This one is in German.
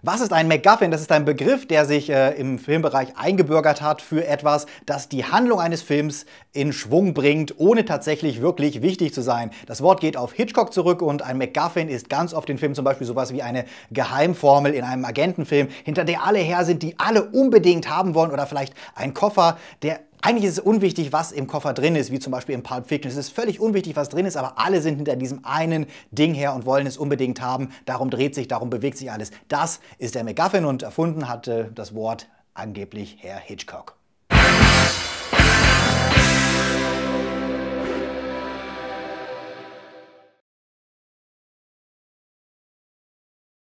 Was ist ein MacGuffin? Das ist ein Begriff, der sich äh, im Filmbereich eingebürgert hat für etwas, das die Handlung eines Films in Schwung bringt, ohne tatsächlich wirklich wichtig zu sein. Das Wort geht auf Hitchcock zurück und ein MacGuffin ist ganz oft in Filmen zum Beispiel sowas wie eine Geheimformel in einem Agentenfilm, hinter der alle her sind, die alle unbedingt haben wollen oder vielleicht ein Koffer, der eigentlich ist es unwichtig, was im Koffer drin ist, wie zum Beispiel im Pulp Fiction. Es ist völlig unwichtig, was drin ist, aber alle sind hinter diesem einen Ding her und wollen es unbedingt haben. Darum dreht sich, darum bewegt sich alles. Das ist der MacGuffin und erfunden hatte äh, das Wort angeblich Herr Hitchcock.